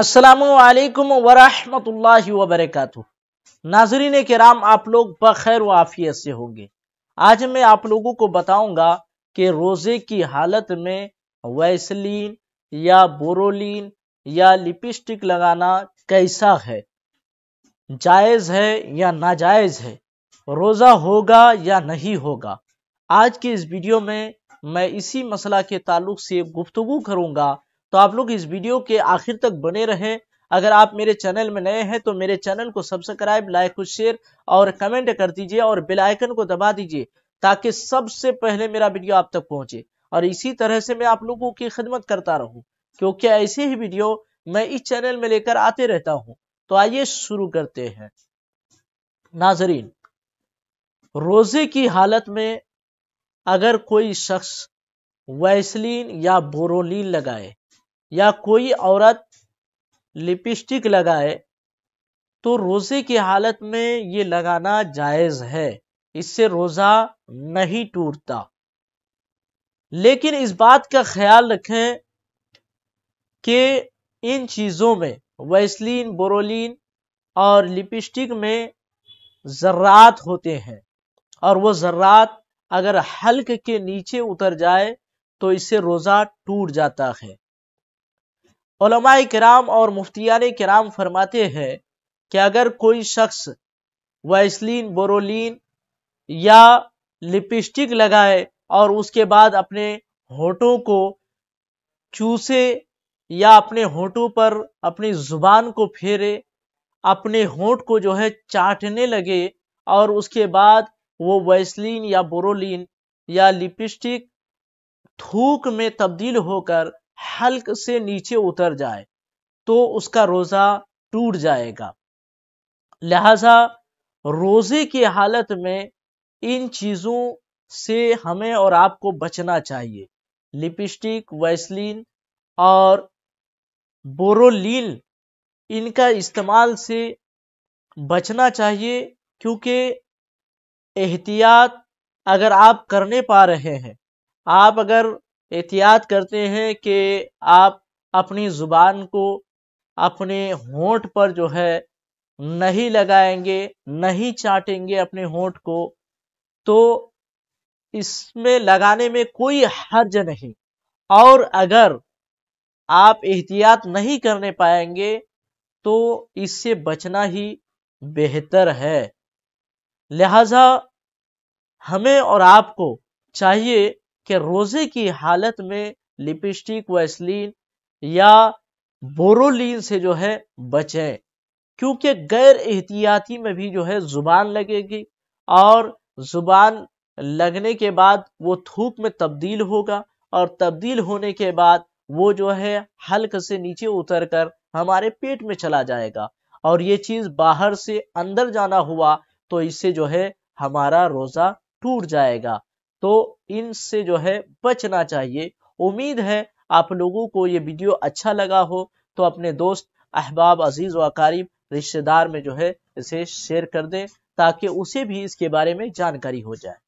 असलकम वरहमल वरक नाजरीन कराम आप लोग बखैर वाफियत से होंगे आज मैं आप लोगों को बताऊंगा कि रोज़े की हालत में वैसलिन या बोरोलिन या लिपस्टिक लगाना कैसा है जायज़ है या नाजायज़ है रोज़ा होगा या नहीं होगा आज के इस वीडियो में मैं इसी मसला के ताल्लुक से गुफ्तु करूंगा तो आप लोग इस वीडियो के आखिर तक बने रहें अगर आप मेरे चैनल में नए हैं तो मेरे चैनल को सब्सक्राइब लाइक और शेयर और कमेंट कर दीजिए और बेल आइकन को दबा दीजिए ताकि सबसे पहले मेरा वीडियो आप तक पहुंचे और इसी तरह से मैं आप लोगों की खिदमत करता रहूं क्योंकि ऐसे ही वीडियो मैं इस चैनल में लेकर आते रहता हूं तो आइए शुरू करते हैं नाजरीन रोजे की हालत में अगर कोई शख्स वैसलीन या बोरोलिन लगाए या कोई औरत लिपस्टिक लगाए तो रोजे की हालत में ये लगाना जायज है इससे रोजा नहीं टूटता लेकिन इस बात का ख्याल रखें कि इन चीज़ों में वैसलिन बोरोलिन और लिपस्टिक में ज़र्रात होते हैं और वो ज़र्रात अगर हल्क के नीचे उतर जाए तो इससे रोज़ा टूट जाता है कराम और मुफ्तियाने कराम फरमाते हैं कि अगर कोई शख्स वैसलिन बोरोलिन या लिपस्टिक लगाए और उसके बाद अपने होठों को चूसे या अपने होठों पर अपनी जुबान को फेरे अपने होठ को जो है चाटने लगे और उसके बाद वो वैसलिन या बोरोलिन या लिपस्टिक थूक में तब्दील होकर हल्क से नीचे उतर जाए तो उसका रोज़ा टूट जाएगा लिहाजा रोज़े की हालत में इन चीज़ों से हमें और आपको बचना चाहिए लिपस्टिक वैसलिन और बोरोलिन इनका इस्तेमाल से बचना चाहिए क्योंकि एहतियात अगर आप करने पा रहे हैं आप अगर एहतियात करते हैं कि आप अपनी ज़ुबान को अपने होंठ पर जो है नहीं लगाएंगे नहीं चाटेंगे अपने होंठ को तो इसमें लगाने में कोई हर्ज नहीं और अगर आप एहतियात नहीं करने पाएंगे तो इससे बचना ही बेहतर है लिहाजा हमें और आपको चाहिए कि रोजे की हालत में लिपस्टिक वैसलीन या बोरोलिन से जो है बचें क्योंकि गैर एहतियाती में भी जो है जुबान लगेगी और जुबान लगने के बाद वो थूक में तब्दील होगा और तब्दील होने के बाद वो जो है हल्क से नीचे उतर कर हमारे पेट में चला जाएगा और ये चीज बाहर से अंदर जाना हुआ तो इससे जो है हमारा रोजा टूट जाएगा तो इनसे जो है बचना चाहिए उम्मीद है आप लोगों को ये वीडियो अच्छा लगा हो तो अपने दोस्त अहबाब अजीज वकारीब रिश्तेदार में जो है इसे शेयर कर दें ताकि उसे भी इसके बारे में जानकारी हो जाए